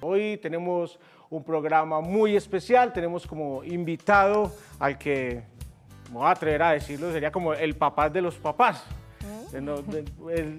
Hoy tenemos un programa muy especial, tenemos como invitado al que, me voy a atrever a decirlo, sería como el papá de los papás.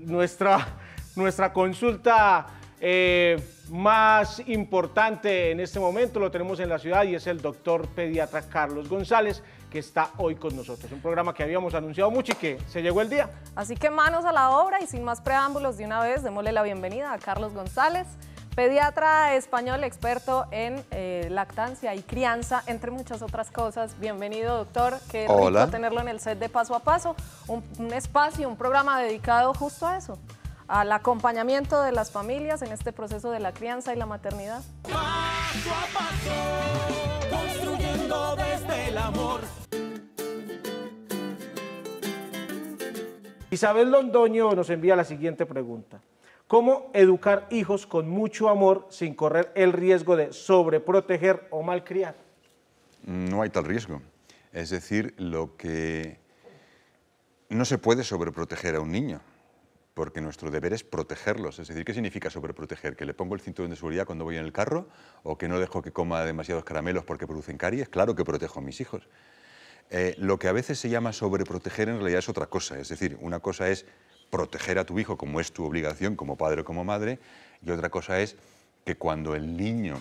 nuestra, nuestra consulta eh, más importante en este momento lo tenemos en la ciudad y es el doctor pediatra Carlos González, que está hoy con nosotros. Un programa que habíamos anunciado mucho y que se llegó el día. Así que manos a la obra y sin más preámbulos de una vez, démosle la bienvenida a Carlos González, pediatra español experto en eh, lactancia y crianza, entre muchas otras cosas. Bienvenido, doctor. Qué Hola. rico tenerlo en el set de Paso a Paso, un, espacio, un programa dedicado justo a eso, al acompañamiento de las familias en este proceso de la crianza y la maternidad. desde el amor. Isabel Londoño nos envía la siguiente pregunta. ¿Cómo educar hijos con mucho amor sin correr el riesgo de sobreproteger o malcriar? No hay tal riesgo. Es decir, lo que no se puede sobreproteger a un niño, porque nuestro deber es protegerlos. Es decir, ¿qué significa sobreproteger? ¿Que le pongo el cinturón de seguridad cuando voy en el carro? ¿O que no dejo que coma demasiados caramelos porque producen caries? Claro que protejo a mis hijos. Eh, lo que a veces se llama sobreproteger en realidad es otra cosa. Es decir, una cosa es proteger a tu hijo como es tu obligación como padre o como madre y otra cosa es que cuando el niño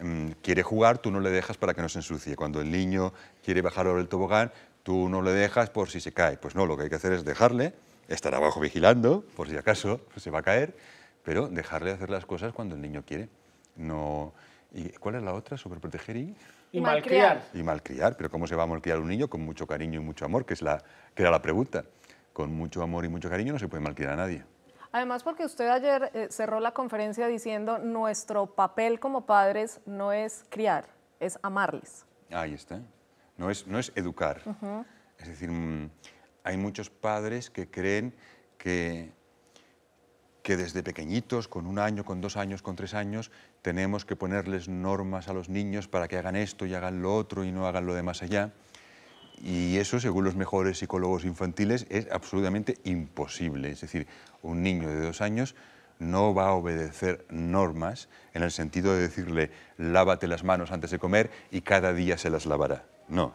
mm, quiere jugar tú no le dejas para que no se ensucie. Cuando el niño quiere bajar sobre el tobogán tú no le dejas por si se cae. Pues no, lo que hay que hacer es dejarle, estar abajo vigilando por si acaso se va a caer, pero dejarle hacer las cosas cuando el niño quiere. No... ¿Y cuál es la otra? ¿Sobreproteger y...? Y malcriar. Y malcriar, pero ¿cómo se va a malcriar un niño? Con mucho cariño y mucho amor, que, es la, que era la pregunta. Con mucho amor y mucho cariño no se puede malcriar a nadie. Además, porque usted ayer eh, cerró la conferencia diciendo nuestro papel como padres no es criar, es amarles. Ahí está. No es, no es educar. Es decir, mm, hay muchos padres que creen que que desde pequeñitos, con un año, con dos años, con tres años, tenemos que ponerles normas a los niños para que hagan esto y hagan lo otro y no hagan lo de más allá. Y eso, según los mejores psicólogos infantiles, es absolutamente imposible. Es decir, un niño de dos años no va a obedecer normas en el sentido de decirle lávate las manos antes de comer y cada día se las lavará. No,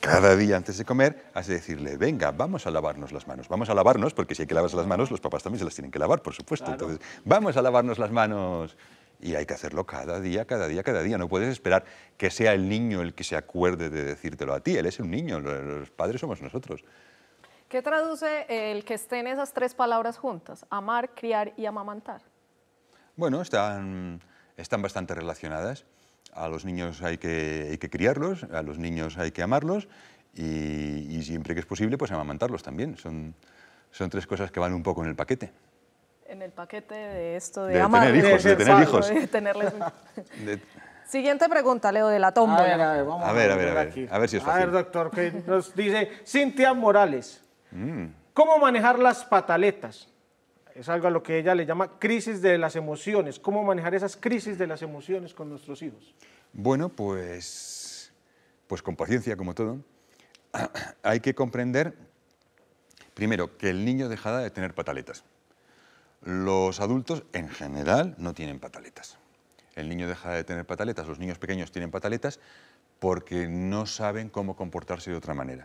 cada día antes de comer, has de decirle, venga, vamos a lavarnos las manos. Vamos a lavarnos, porque si hay que lavarse las manos, los papás también se las tienen que lavar, por supuesto. Entonces, vamos a lavarnos las manos. Y hay que hacerlo cada día, cada día, cada día. No puedes esperar que sea el niño el que se acuerde de decírtelo a ti. Él es un niño, los padres somos nosotros. ¿Qué traduce el que estén esas tres palabras juntas? Amar, criar y amamantar. Bueno, están, están bastante relacionadas. A los niños hay que, hay que criarlos, a los niños hay que amarlos y, siempre que es posible, pues amamantarlos también. Son, son tres cosas que van un poco en el paquete. En el paquete de esto de, de amar. Tener hijos, de, de tener hijos. De tenerles... Siguiente pregunta, Leo, de la tomba. A ver, a ver, vamos a ver, a ver, a ver, a ver si es fácil. A ver, doctor, que nos dice Cintia Morales. Mm. ¿Cómo manejar las pataletas? Es algo a lo que ella le llama crisis de las emociones. ¿Cómo manejar esas crisis de las emociones con nuestros hijos? Bueno, pues, pues con paciencia, como todo. Hay que comprender, primero, que el niño dejará de tener pataletas. Los adultos, en general, no tienen pataletas. El niño deja de tener pataletas, los niños pequeños tienen pataletas porque no saben cómo comportarse de otra manera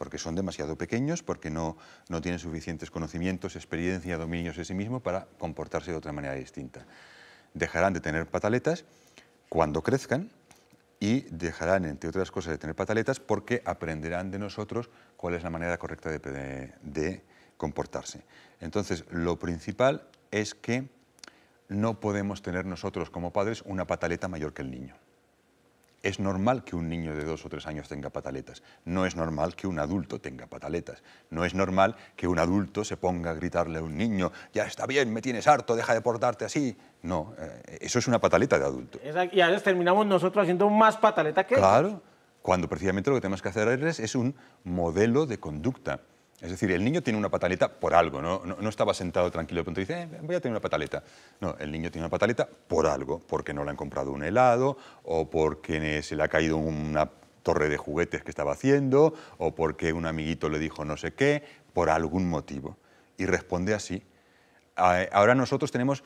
porque son demasiado pequeños, porque no, tienen suficientes conocimientos, experiencia, dominios de sí mismo para comportarse de otra manera distinta. Dejarán de tener pataletas cuando crezcan y dejarán, entre otras cosas, de tener pataletas porque aprenderán de nosotros cuál es la manera correcta de comportarse. Entonces, lo principal es que no podemos tener nosotros como padres una pataleta mayor que el niño. Es normal que un niño de dos o tres años tenga pataletas, no es normal que un adulto tenga pataletas, no es normal que un adulto se ponga a gritarle a un niño, ya está bien, me tienes harto, deja de portarte así. No, eh, eso es una pataleta de adulto. Y a veces terminamos nosotros haciendo más pataleta que... Claro, cuando precisamente lo que tenemos que hacer es un modelo de conducta es decir, el niño tiene una pataleta por algo, no, estaba sentado tranquilo de pronto dice, eh, voy a tener una pataleta. No, el niño tiene una pataleta por algo, porque no le han comprado un helado, o porque se le ha caído una torre de juguetes que estaba haciendo, o porque un amiguito le dijo no sé qué, por algún motivo. Y responde así. Ahora nosotros tenemos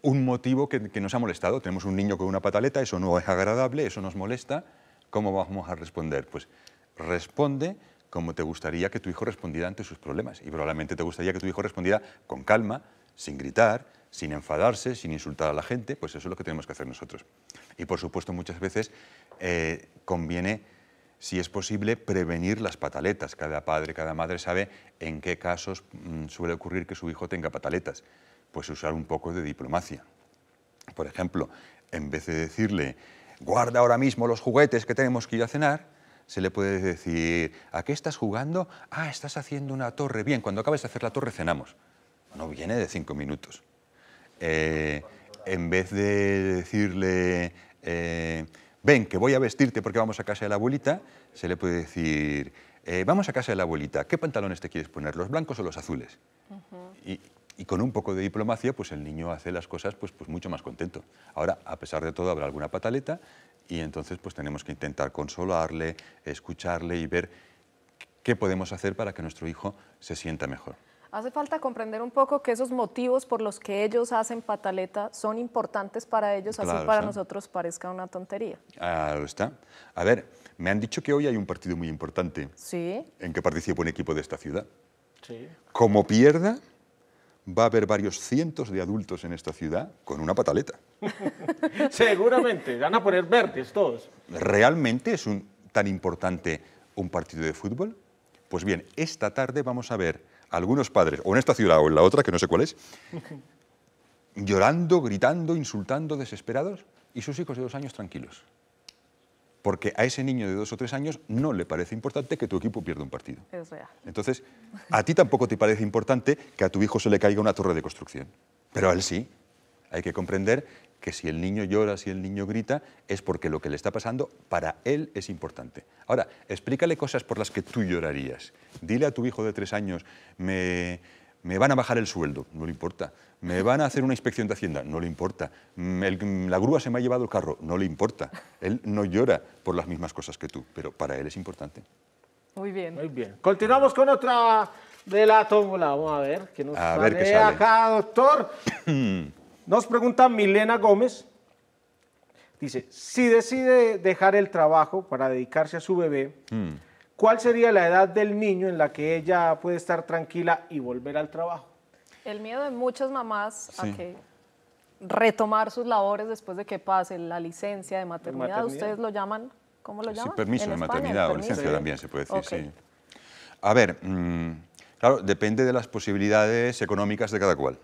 un motivo que, que nos ha molestado, tenemos un niño con una pataleta, eso no es agradable, eso nos molesta, ¿cómo vamos a responder? Pues responde como te gustaría que tu hijo respondiera ante sus problemas. Y probablemente te gustaría que tu hijo respondiera con calma, sin gritar, sin enfadarse, sin insultar a la gente, pues eso es lo que tenemos que hacer nosotros. Y por supuesto muchas veces eh, conviene, si es posible, prevenir las pataletas. Cada padre, cada madre sabe en qué casos mm, suele ocurrir que su hijo tenga pataletas. Pues usar un poco de diplomacia. Por ejemplo, en vez de decirle, guarda ahora mismo los juguetes que tenemos que ir a cenar, se le puede decir, ¿a qué estás jugando? Ah, estás haciendo una torre. Bien, cuando acabes de hacer la torre cenamos. No viene de cinco minutos. Eh, en vez de decirle, eh, ven, que voy a vestirte porque vamos a casa de la abuelita, se le puede decir, eh, vamos a casa de la abuelita, ¿qué pantalones te quieres poner, los blancos o los azules? y con un poco de diplomacia, pues el niño hace las cosas pues, pues mucho más contento. Ahora, a pesar de todo, habrá alguna pataleta y entonces pues tenemos que intentar consolarle, escucharle y ver qué podemos hacer para que nuestro hijo se sienta mejor. Hace falta comprender un poco que esos motivos por los que ellos hacen pataleta son importantes para ellos, así para nosotros parezca una tontería. lo está. A ver, me han dicho que hoy hay un partido muy importante. Sí. En que participa un equipo de esta ciudad. Sí. Como pierda, va a haber varios cientos de adultos en esta ciudad con una pataleta. Seguramente, van a poner verdes todos. ¿Realmente es tan importante un partido de fútbol? Pues bien, esta tarde vamos a ver algunos padres, o en esta ciudad o en la otra, que no sé cuál es, llorando, gritando, insultando, desesperados, y sus hijos de dos años tranquilos porque a ese niño de dos o tres años no le parece importante que tu equipo pierda un partido. Entonces, a ti tampoco te parece importante que a tu hijo se le caiga una torre de construcción, pero a él sí. Hay que comprender que si el niño llora, si el niño grita, es porque lo que le está pasando para él es importante. Ahora, explícale cosas por las que tú llorarías. Dile a tu hijo de tres años, me, me van a bajar el sueldo, no le importa, me van a hacer una inspección de Hacienda, no le importa, mm, mm, la grúa se me ha llevado el carro, no le importa, él no llora por las mismas cosas que tú, pero para él es importante. Muy bien. Muy bien. Continuamos con otra de la tómbola, vamos a ver, nos a ver qué sale acá, doctor. nos pregunta Milena Gómez, dice, si decide dejar el trabajo para dedicarse a su bebé, hmm. ¿cuál sería la edad del niño en la que ella puede estar tranquila y volver al trabajo? El miedo de muchas mamás a que retomar sus labores después de que pase la licencia de maternidad, ustedes lo llaman, ¿cómo lo llaman? permiso de maternidad o licencia también se puede decir, A ver, mm, claro, depende de las posibilidades económicas de cada cual.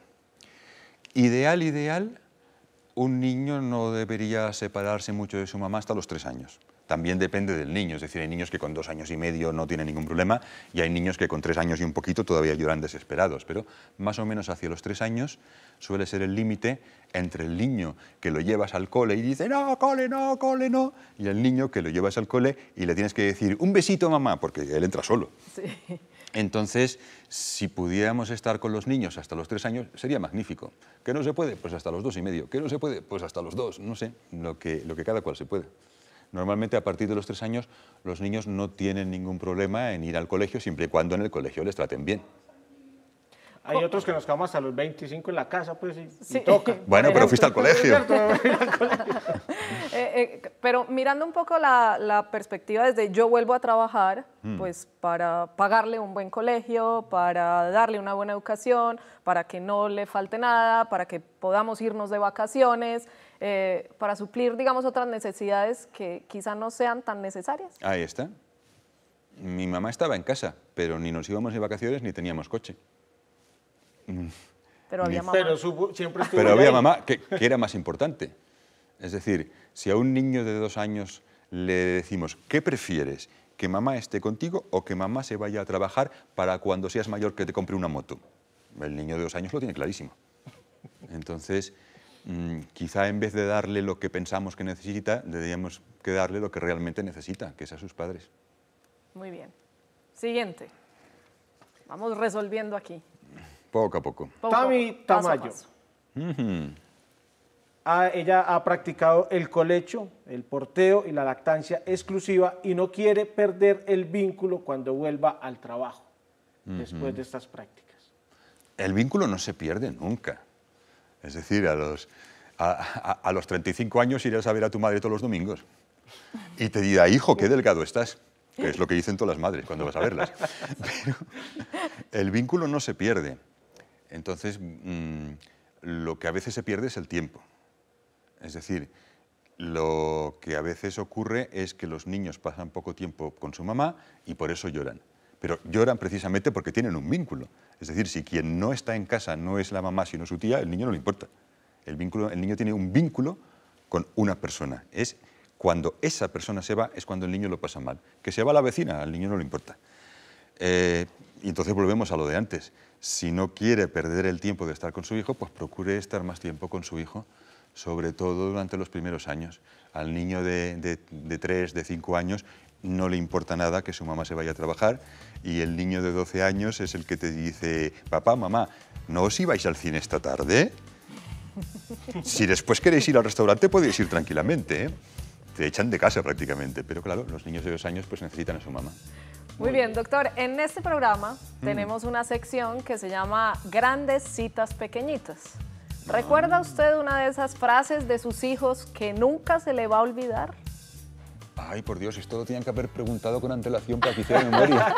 Ideal, ideal, un niño no debería separarse mucho de su mamá hasta los tres años también depende del niño. Es decir, hay niños que con dos años y medio no tienen ningún problema y hay niños que con tres años y un poquito todavía lloran desesperados. Pero más o menos hacia los tres años suele ser el límite entre el niño que lo llevas al cole y dice, no, cole, no, cole, no, y el niño que lo llevas al cole y le tienes que decir, un besito, mamá, porque él entra solo. Entonces, si pudiéramos estar con los niños hasta los tres años, sería magnífico. ¿Qué no se puede? Pues hasta los dos y medio. ¿Que no se puede? Pues hasta los dos. No sé, lo que, lo que cada cual se puede. Normalmente a partir de los tres años los niños no tienen ningún problema en ir al colegio siempre y cuando en el colegio les traten bien. Hay otros que nos quedamos hasta los 25 en la casa, pues, sí. y toca. Bueno, pero fuiste al colegio. Eh, eh, pero mirando un poco la, perspectiva desde yo vuelvo a trabajar, mm. pues para pagarle un buen colegio, para darle una buena educación, para que no le falte nada, para que podamos irnos de vacaciones, eh, para suplir, digamos, otras necesidades que quizá no sean tan necesarias. Ahí está. Mi mamá estaba en casa, pero ni nos íbamos de vacaciones ni teníamos coche. Pero había mamá. mamá, que era más importante. Es decir, si a un niño de dos años le decimos, ¿qué prefieres? ¿Que mamá esté contigo o que mamá se vaya a trabajar para cuando seas mayor que te compre una moto? El niño de dos años lo tiene clarísimo. Entonces, mm, quizá en vez de darle lo que pensamos que necesita, deberíamos que darle lo que realmente necesita, que es a sus padres. Muy bien. Siguiente. Vamos resolviendo aquí. Poco a poco. Tami Tamayo ella ha practicado el colecho, el porteo y la lactancia exclusiva y no quiere perder el vínculo cuando vuelva al trabajo después de estas prácticas. El vínculo no se pierde nunca. Es decir, a los, 35 años irás a ver a tu madre todos los domingos y te dirá, hijo, qué delgado estás, que es lo que dicen todas las madres cuando vas a verlas. Pero el vínculo no se pierde. Entonces, mm, lo que a veces se pierde es el tiempo. Es decir, lo que a veces ocurre es que los niños pasan poco tiempo con su mamá y por eso lloran. Pero lloran precisamente porque tienen un vínculo. Es decir, si quien no está en casa no es la mamá sino su tía, el niño no le importa. El, niño tiene un vínculo con una persona. Es cuando esa persona se va, es cuando el niño lo pasa mal. Que se va la vecina, al niño no le importa. Eh, y entonces volvemos a lo de antes. Si no quiere perder el tiempo de estar con su hijo, pues procure estar más tiempo con su hijo sobre todo durante los primeros años. Al niño de, de, de 3, de 5 años no le importa nada que su mamá se vaya a trabajar y el niño de 12 años es el que te dice, papá, mamá, ¿no os ibais al cine esta tarde? Si después queréis ir al restaurante podéis ir tranquilamente, ¿eh? te echan de casa prácticamente, pero claro, los niños de dos años pues necesitan a su mamá. Muy bien, doctor, en este programa tenemos mm. una sección que se llama Grandes Citas Pequeñitas. ¿Recuerda usted una de esas frases de sus hijos que nunca se le va a olvidar? Ay, por Dios, esto lo tenían que haber preguntado con antelación para que hiciera memoria.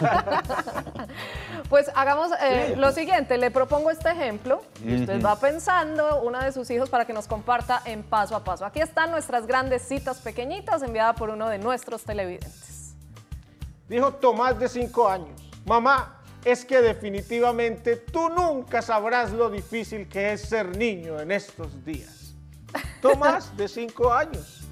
pues hagamos eh, lo siguiente, le propongo este ejemplo y usted va pensando una de sus hijos para que nos comparta en paso a paso. Aquí están nuestras grandes citas pequeñitas enviadas por uno de nuestros televidentes. Dijo Tomás de 5 años, mamá, es que definitivamente tú nunca sabrás lo difícil que es ser niño en estos días. Tomás, de cinco años,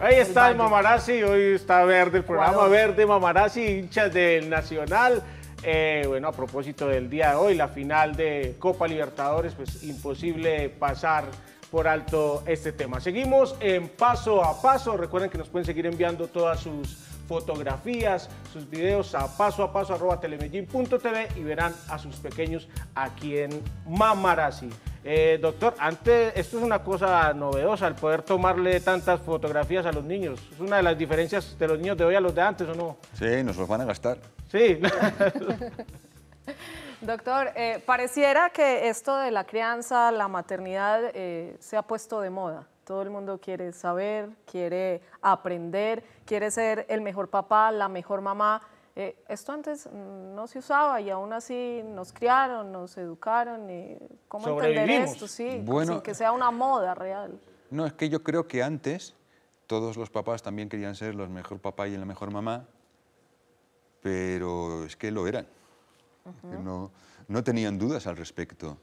Ahí está el, Mamarazzi, hoy está verde el programa Verde Mamarazzi, hinchas del Nacional. Eh, bueno, a propósito del día de hoy, la final de Copa Libertadores, pues imposible pasar por alto este tema. Seguimos en paso a paso. Recuerden que nos pueden seguir enviando todas sus fotografías, sus videos a paso a paso y verán a sus pequeños aquí en Mamarazzi. Eh, doctor, antes, esto es una cosa novedosa, el poder tomarle tantas fotografías a los niños. ¿Es una de las diferencias de los niños de hoy a los de antes o no? Sí, nos los van a gastar. Sí. Doctor, eh, pareciera que esto de la crianza, la maternidad, eh, se ha puesto de moda. Todo el mundo quiere saber, quiere aprender, quiere ser el mejor papá, la mejor mamá. Eh, esto antes mm, no se usaba y aún así nos criaron, nos educaron. Y ¿Cómo entender esto? Sí, sin que sea una moda real. No, es que yo creo que antes todos los papás también querían ser los mejor papá y la mejor mamá, pero es que lo eran. no, tenían dudas al respecto,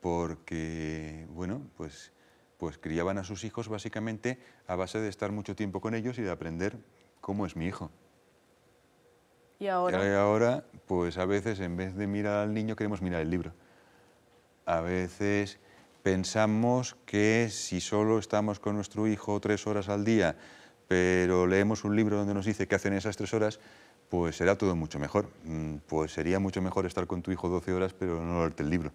porque, bueno, pues, pues criaban a sus hijos básicamente a base de estar mucho tiempo con ellos y de aprender cómo es mi hijo. ¿Y ahora? pues a veces en vez de mirar al niño queremos mirar el libro. A veces pensamos que si solo estamos con nuestro hijo tres horas al día, pero leemos un libro donde nos dice qué hacen esas tres horas, pues será todo mucho mejor. Mm, pues sería mucho mejor estar con tu hijo 12 horas, pero no leerte el libro.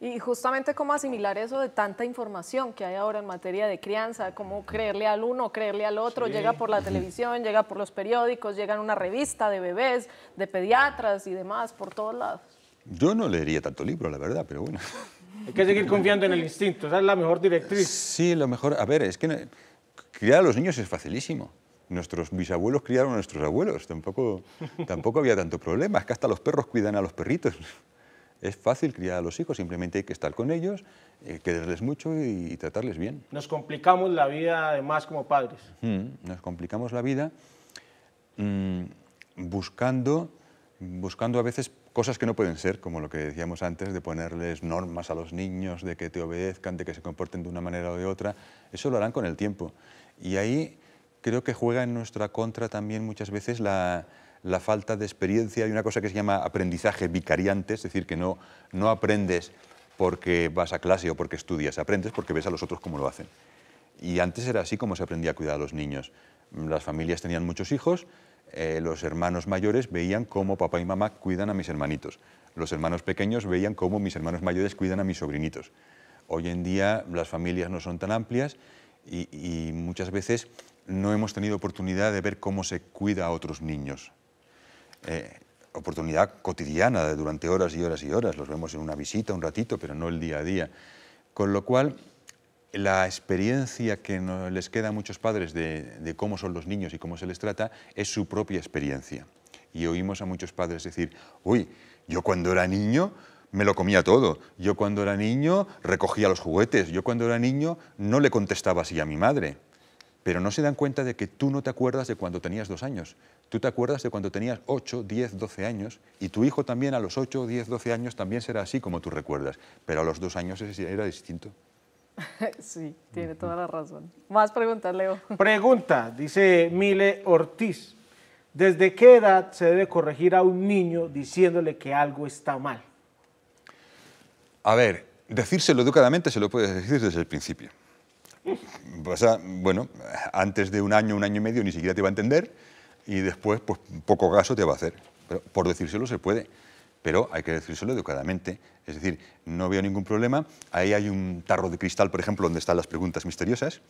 Y justamente cómo asimilar eso de tanta información que hay ahora en materia de crianza, cómo creerle al uno, creerle al otro, llega por la televisión, llega por los periódicos, llega en una revista de bebés, de pediatras y demás, por todos lados. Yo no leería tanto libro, la verdad, pero bueno. Hay que seguir confiando en el instinto, esa es la mejor directriz. Sí, lo mejor, a ver, es que criar a los niños es facilísimo nuestros bisabuelos criaron a nuestros abuelos, tampoco, tampoco había tanto problema, es que hasta los perros cuidan a los perritos. Es fácil criar a los hijos, simplemente hay que estar con ellos, eh, quererles mucho y, tratarles bien. Nos complicamos la vida además como padres. nos complicamos la vida mm, buscando, buscando a veces cosas que no pueden ser, como lo que decíamos antes, de ponerles normas a los niños, de que te obedezcan, de que se comporten de una manera o de otra. Eso lo harán con el tiempo. Y ahí creo que juega en nuestra contra también muchas veces la, la falta de experiencia. y una cosa que se llama aprendizaje vicariante, es decir, que no, aprendes porque vas a clase o porque estudias, aprendes porque ves a los otros cómo lo hacen. Y antes era así como se aprendía a cuidar a los niños. Las familias tenían muchos hijos, eh, los hermanos mayores veían cómo papá y mamá cuidan a mis hermanitos. Los hermanos pequeños veían cómo mis hermanos mayores cuidan a mis sobrinitos. Hoy en día las familias no son tan amplias y muchas veces no hemos tenido oportunidad de ver cómo se cuida a otros niños. Eh, oportunidad cotidiana durante horas y horas y horas. Los vemos en una visita, un ratito, pero no el día a día. Con lo cual, la experiencia que les queda a muchos padres de, de, cómo son los niños y cómo se les trata es su propia experiencia. Y oímos a muchos padres decir, uy, yo cuando era niño me lo comía todo, yo cuando era niño recogía los juguetes, yo cuando era niño no le contestaba así a mi madre pero no se dan cuenta de que tú no te acuerdas de cuando tenías dos años. Tú te acuerdas de cuando tenías 8, 10, 12 años y tu hijo también a los 8, 10, 12 años también será así como tú recuerdas, pero a los dos años era distinto. Sí, tiene toda la razón. Más preguntas, Leo. Pregunta, dice Mile Ortiz. ¿Desde qué edad se debe corregir a un niño diciéndole que algo está mal? A ver, decírselo educadamente se lo puedes decir desde el principio bueno, antes de un año, un año y medio ni siquiera te va a entender y después pues poco caso te va a hacer. Pero por decírselo se puede, pero hay que decírselo educadamente. Es decir, no veo ningún problema. Ahí hay un tarro de cristal, por ejemplo, donde están las preguntas misteriosas.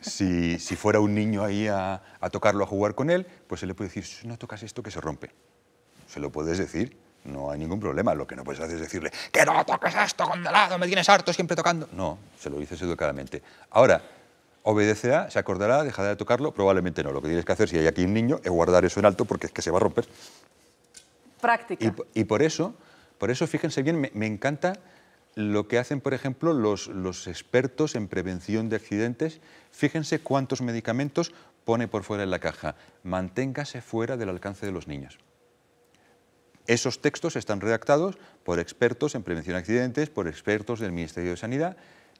Si, si fuera un niño ahí a, tocarlo, a jugar con él, pues se le puede decir, no tocas esto que se rompe. Se lo puedes decir, no hay ningún problema. Lo que no puedes hacer es decirle, que no toques esto, condenado, me tienes harto siempre tocando. No, se lo dices educadamente. Ahora, obedecerá, se acordará, dejará de tocarlo, probablemente no. Lo que tienes que hacer si hay aquí un niño es guardar eso en alto porque es que se va a romper. Práctica. Y, por eso, por eso, fíjense bien, me, encanta lo que hacen, por ejemplo, los, los, expertos en prevención de accidentes. Fíjense cuántos medicamentos pone por fuera en la caja. Manténgase fuera del alcance de los niños. Esos textos están redactados por expertos en prevención de accidentes, por expertos del Ministerio de Sanidad,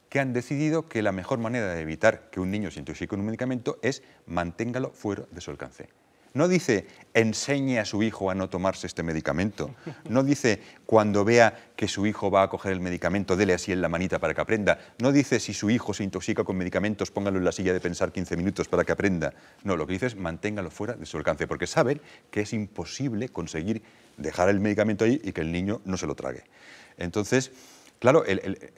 que han decidido que la mejor manera de evitar que un niño se intoxique con un medicamento es manténgalo fuera de su alcance. No dice enseñe a su hijo a no tomarse este medicamento. No dice cuando vea que su hijo va a coger el medicamento, dele así en la manita para que aprenda. No dice si su hijo se intoxica con medicamentos, póngalo en la silla de pensar 15 minutos para que aprenda. No, lo que dice es manténgalo fuera de su alcance, porque saben que es imposible conseguir dejar el medicamento ahí y que el niño no se lo trague. Entonces, Claro,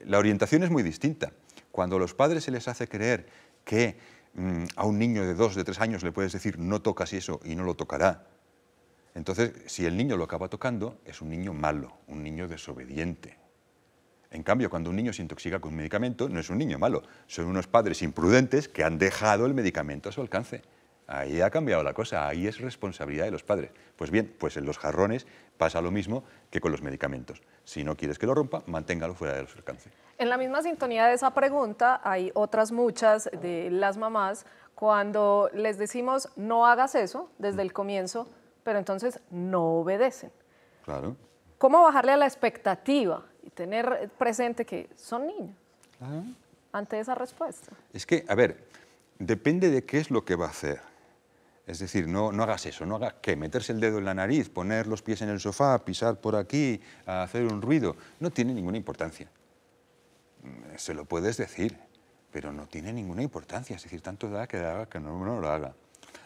la orientación es muy distinta. Cuando a los padres se les hace creer que mm, a un niño de dos, de tres años le puedes decir no tocas eso y no lo tocará, entonces si el niño lo acaba tocando es un niño malo, un niño desobediente. En cambio, cuando un niño se intoxica con un medicamento, no es un niño malo, son unos padres imprudentes que han dejado el medicamento a su alcance. Ahí ha cambiado la cosa, ahí es responsabilidad de los padres. Pues bien, pues en los jarrones pasa lo mismo que con los medicamentos. Si no quieres que lo rompa, manténgalo fuera de su alcance. En la misma sintonía de esa pregunta, hay otras muchas de las mamás cuando les decimos no hagas eso desde el comienzo, pero entonces no obedecen. Claro. ¿Cómo bajarle a la expectativa y tener presente que son niños ante esa respuesta? Es que, a ver, depende de qué es lo que va a hacer. Es decir, no, no hagas eso, no hagas que meterse el dedo en la nariz, poner los pies en el sofá, pisar por aquí, hacer un ruido. No tiene ninguna importancia. Mm, se lo puedes decir, pero no tiene ninguna importancia. Es decir, tanto da que haga que no, lo haga.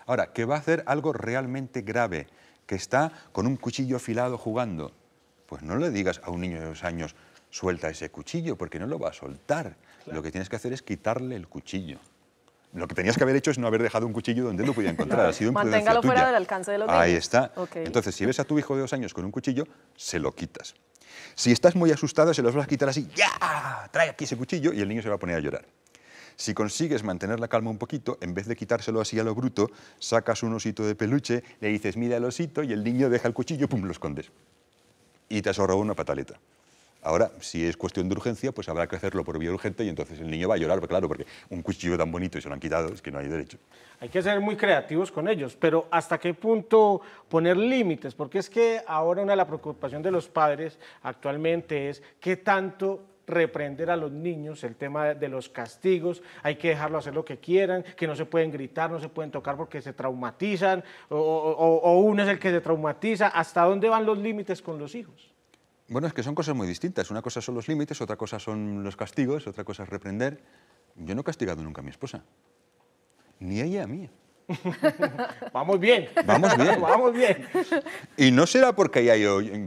Ahora, que va a hacer algo realmente grave, que está con un cuchillo afilado jugando, pues no le digas a un niño de dos años, suelta ese cuchillo, porque no lo va a soltar. Lo que tienes que hacer es quitarle el cuchillo lo que tenías que haber hecho es no haber dejado un cuchillo donde lo pudiera encontrar. Ha sido Manténgalo fuera del alcance de los Ahí está. Entonces, si ves a tu hijo de dos años con un cuchillo, se lo quitas. Si estás muy asustado, se lo vas a quitar así, ¡ya! Trae aquí ese cuchillo y el niño se va a poner a llorar. Si consigues mantener la calma un poquito, en vez de quitárselo así a lo bruto, sacas un osito de peluche, le dices, mira el osito, y el niño deja el cuchillo, pum, lo escondes. Y te has ahorrado una pataleta. Ahora, si es cuestión de urgencia, pues habrá que hacerlo por vía urgente y entonces el niño va a llorar, pues claro, porque un cuchillo tan bonito y se lo han quitado, es que no hay derecho. Hay que ser muy creativos con ellos, pero ¿hasta qué punto poner límites? Porque es que ahora una de las preocupaciones de los padres actualmente es qué tanto reprender a los niños, el tema de los castigos, hay que dejarlo hacer lo que quieran, que no se pueden gritar, no se pueden tocar porque se traumatizan, o, o uno es el que se traumatiza, ¿hasta dónde van los límites con los hijos? Bueno, es que son cosas muy distintas. Una cosa son los límites, otra cosa son los castigos, otra cosa es reprender. Yo no he castigado nunca a mi esposa, ni ella a mí. Vamos bien. Vamos bien. Vamos bien. Y no será porque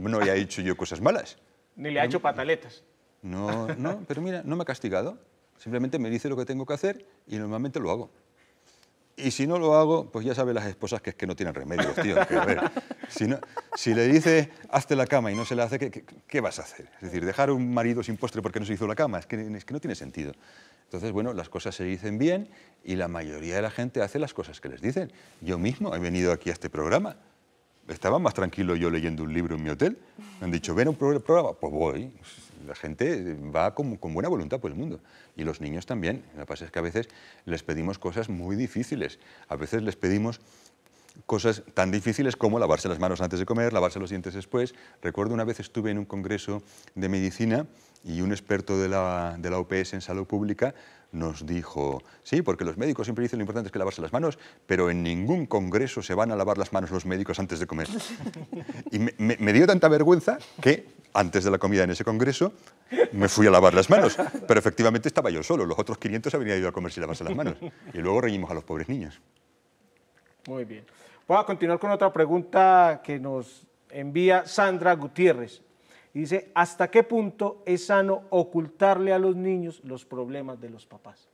no haya hecho yo cosas malas. Ni le ha hecho pataletas. No, no, pero mira, no me ha castigado. Simplemente me dice lo que tengo que hacer y normalmente lo hago. Y si no lo hago, pues ya sabe las esposas que es que no tienen remedio, tío. a ver, si, no, si, le dice hazte la cama y no se la hace, ¿qué, ¿qué, vas a hacer? Es decir, dejar a un marido sin postre porque no se hizo la cama, es que, es que no tiene sentido. Entonces, bueno, las cosas se dicen bien y la mayoría de la gente hace las cosas que les dicen. Yo mismo he venido aquí a este programa. Estaba más tranquilo yo leyendo un libro en mi hotel. Me han dicho, ven a un programa, pues voy la gente va con, buena voluntad por el mundo. Y los niños también. Lo que pasa es que a veces les pedimos cosas muy difíciles. A veces les pedimos cosas tan difíciles como lavarse las manos antes de comer, lavarse los dientes después. Recuerdo una vez estuve en un congreso de medicina y un experto de la, OPS en salud pública nos dijo, sí, porque los médicos siempre dicen lo importante es que lavarse las manos, pero en ningún congreso se van a lavar las manos los médicos antes de comer. Y me dio tanta vergüenza que antes de la comida en ese congreso, me fui a lavar las manos. Pero efectivamente estaba yo solo, los otros 500 habían ido a comer si lavarse las manos. Y luego reñimos a los pobres niños. Muy bien. Voy a continuar con otra pregunta que nos envía Sandra Gutiérrez. Dice, ¿hasta qué punto es sano ocultarle a los niños los problemas de los papás?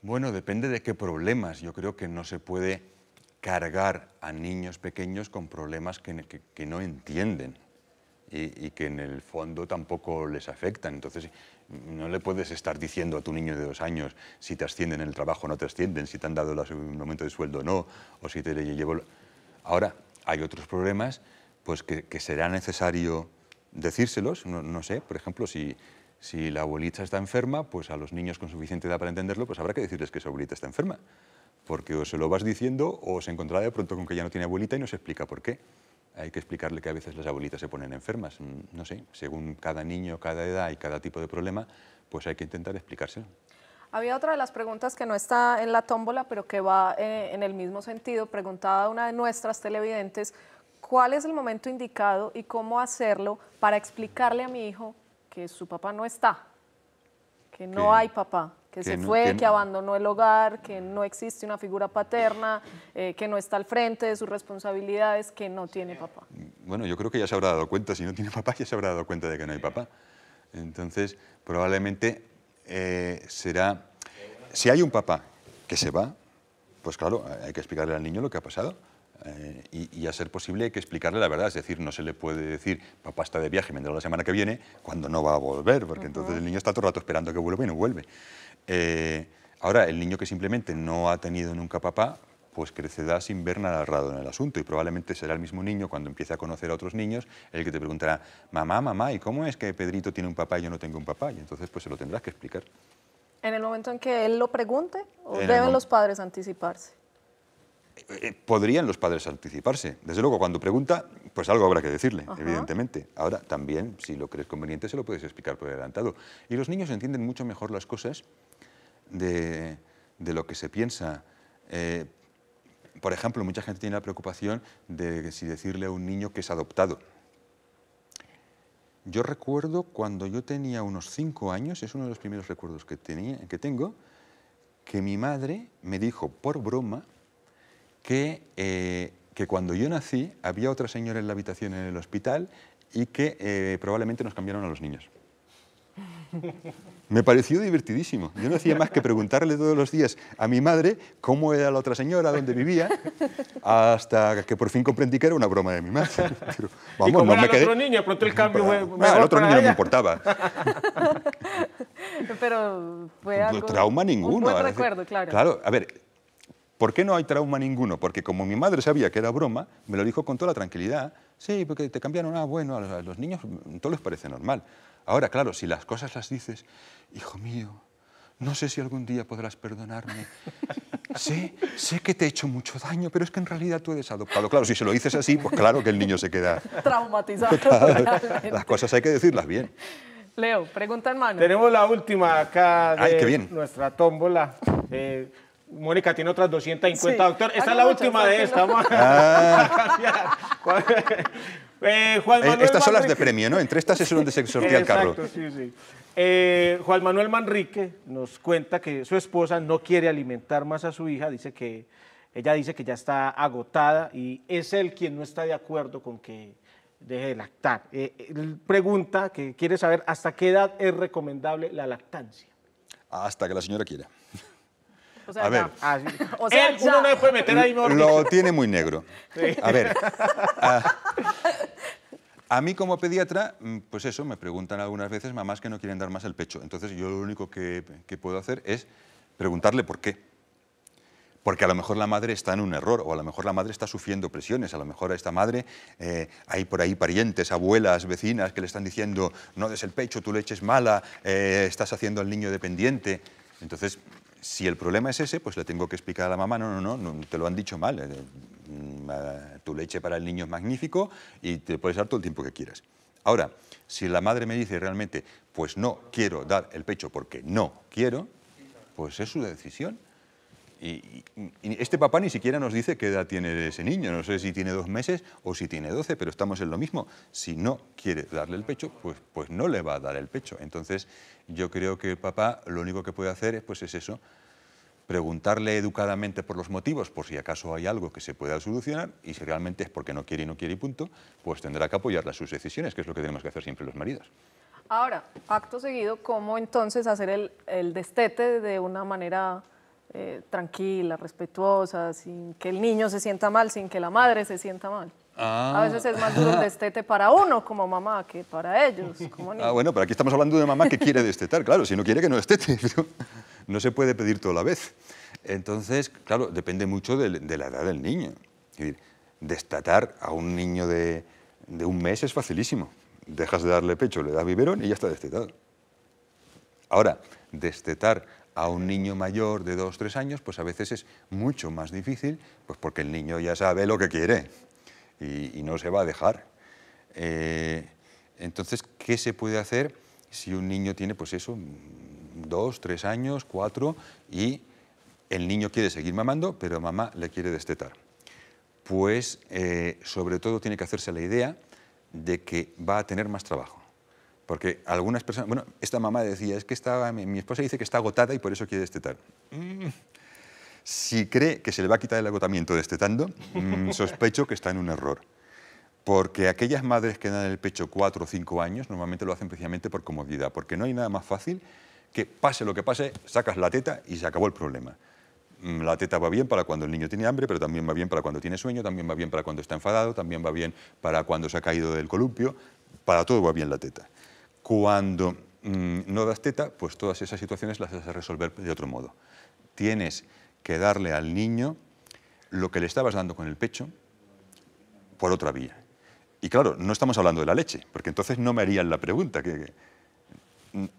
Bueno, depende de qué problemas. Yo creo que no se puede cargar a niños pequeños con problemas que, no entienden y, que en el fondo tampoco les afectan. Entonces, no le puedes estar diciendo a tu niño de dos años si te ascienden en el trabajo o no te ascienden, si te han dado un momento de sueldo o no, o si te llevo... Ahora, hay otros problemas pues que, que será necesario decírselos, no, no sé, por ejemplo, si, si la abuelita está enferma, pues a los niños con suficiente edad para entenderlo, pues habrá que decirles que su abuelita está enferma porque o se lo vas diciendo o se encontrará de pronto con que ya no tiene abuelita y no se explica por qué. Hay que explicarle que a veces las abuelitas se ponen enfermas, mm, no sé, según cada niño, cada edad y cada tipo de problema, pues hay que intentar explicárselo. Había otra de las preguntas que no está en la tómbola, pero que va eh, en el mismo sentido. Preguntaba una de nuestras televidentes, ¿cuál es el momento indicado y cómo hacerlo para explicarle a mi hijo que su papá no está, que no hay papá? que, se fue, que, abandonó el hogar, que no existe una figura paterna, eh, que no está al frente de sus responsabilidades, que no tiene papá. Bueno, yo creo que ya se habrá dado cuenta, si no tiene papá ya se habrá dado cuenta de que no hay papá. Entonces, probablemente eh, será, si hay un papá que se va, pues claro, hay que explicarle al niño lo que ha pasado. Eh, y, a ser posible hay que explicarle la verdad, es decir, no se le puede decir, papá está de viaje, vendrá la semana que viene, cuando no va a volver, porque entonces el niño está todo el rato esperando que vuelva y no vuelve. Eh, ahora, el niño que simplemente no ha tenido nunca papá, pues crecerá sin ver nada raro en el asunto y probablemente será el mismo niño cuando empiece a conocer a otros niños el que te preguntará, mamá, mamá, ¿y cómo es que Pedrito tiene un papá y yo no tengo un papá? Y entonces pues se lo tendrás que explicar. ¿En el momento en que él lo pregunte o deben los padres anticiparse? Eh, eh, podrían los padres anticiparse. Desde luego, cuando pregunta, pues algo habrá que decirle, evidentemente. Ahora, también, si lo crees conveniente, se lo puedes explicar por adelantado. Y los niños entienden mucho mejor las cosas de, lo que se piensa. Eh, por ejemplo, mucha gente tiene la preocupación de si decirle a un niño que es adoptado. Yo recuerdo cuando yo tenía unos cinco años, es uno de los primeros recuerdos que, tenía, que tengo, que mi madre me dijo por broma que, eh, que cuando yo nací había otra señora en la habitación en el hospital y que eh, probablemente nos cambiaron a los niños. Me pareció divertidísimo. Yo no hacía más que preguntarle todos los días a mi madre cómo era la otra señora, donde vivía, hasta que por fin comprendí que era una broma de mi madre. Pero, ¿Y cómo no era me Pronto el cambio fue ah, otro niño no me importaba. Pero fue algo... Trauma ninguno. recuerdo, claro. Claro, a ver, ¿Por qué no hay trauma ninguno? Porque como mi madre sabía que era broma, me lo dijo con toda la tranquilidad. Sí, porque te cambiaron, ah, bueno, a los niños todo les parece normal. Ahora, claro, si las cosas las dices, hijo mío, no sé si algún día podrás perdonarme. Sé, sé que te he hecho mucho daño, pero es que en realidad tú eres adoptado. Claro, si se lo dices así, pues claro que el niño se queda... Traumatizado. las cosas hay que decirlas bien. Leo, pregunta en mano. Tenemos la última acá de nuestra tómbola. Eh, Mónica tiene otras 250, sí. doctor. Esta es la última de esta. Vamos ah. Eh, eh, estas son las de premio, ¿no? Entre estas es donde se sortea el carro. sí, sí. Eh, Juan Manuel Manrique nos cuenta que su esposa no quiere alimentar más a su hija, dice que ella dice que ya está agotada y es él quien no está de acuerdo con que deje de lactar. pregunta que quiere saber hasta qué edad es recomendable la lactancia. Hasta que la señora quiera a ver, no lo tiene muy negro. A ver. Ah, a, mí como pediatra, mm, pues eso, me preguntan algunas veces mamás que no quieren dar más el pecho. Entonces yo lo único que, puedo hacer es preguntarle por qué. Porque a lo mejor la madre está en un error, o a lo mejor la madre está sufriendo presiones, a lo mejor a esta madre eh, hay por ahí parientes, abuelas, vecinas que le están diciendo no des el pecho, tú le eches mala, eh, estás haciendo al niño dependiente. Entonces si el problema es ese, pues le tengo que explicar a la mamá, no, no, no, no te lo han dicho mal. Eh, mm, tu leche para el niño es magnífico y te puedes dar todo el tiempo que quieras. Ahora, si la madre me dice realmente, pues no quiero dar el pecho porque no quiero, pues es su decisión. Y, este papá ni siquiera nos dice qué edad tiene ese niño, no sé si tiene dos meses o si tiene doce, pero estamos en lo mismo. Si no quiere darle el pecho, pues, pues no le va a dar el pecho. Entonces, yo creo que el papá lo único que puede hacer es, pues es eso, preguntarle educadamente por los motivos, por si acaso hay algo que se pueda solucionar, y si realmente es porque no quiere y no quiere y punto, pues tendrá que apoyarle a sus decisiones, que es lo que tenemos que hacer siempre los maridos. Ahora, acto seguido, ¿cómo entonces hacer el, destete de una manera eh, tranquila, respetuosa, sin que el niño se sienta mal, sin que la madre se sienta mal? Ah. A veces es más duro destete para uno como mamá que para ellos. Como Ah, bueno, pero aquí estamos hablando de mamá que quiere destetar, claro, si no quiere que no destete. No se puede pedir toda la vez. Entonces, claro, depende mucho de, la edad del niño. Es destatar a un niño de, un mes es facilísimo. Dejas de darle pecho, le das biberón y ya está destetado. Ahora, destetar a un niño mayor de 2 tres años, pues a veces es mucho más difícil, pues porque el niño ya sabe lo que quiere y, no se va a dejar. Eh, entonces, ¿qué se puede hacer si un niño tiene, pues eso, dos, tres años, cuatro, y el niño quiere seguir mamando, pero mamá le quiere destetar? Pues, eh, sobre todo, tiene que hacerse la idea de que va a tener más trabajo. Porque algunas personas, bueno, esta mamá decía, es que está, mi, esposa dice que está agotada y por eso quiere destetar. Mm, si cree que se le va a quitar el agotamiento destetando, mm, sospecho que está en un error. Porque aquellas madres que dan el pecho cuatro o cinco años normalmente lo hacen precisamente por comodidad, porque no hay nada más fácil que pase lo que pase, sacas la teta y se acabó el problema. Mm, la teta va bien para cuando el niño tiene hambre, pero también va bien para cuando tiene sueño, también va bien para cuando está enfadado, también va bien para cuando se ha caído del columpio, para todo va bien la teta. Cuando mm, no das teta, pues todas esas situaciones las haces resolver de otro modo. Tienes que darle al niño lo que le estabas dando con el pecho por otra vía. Y claro, no estamos hablando de la leche, porque entonces no me harían la pregunta. Que,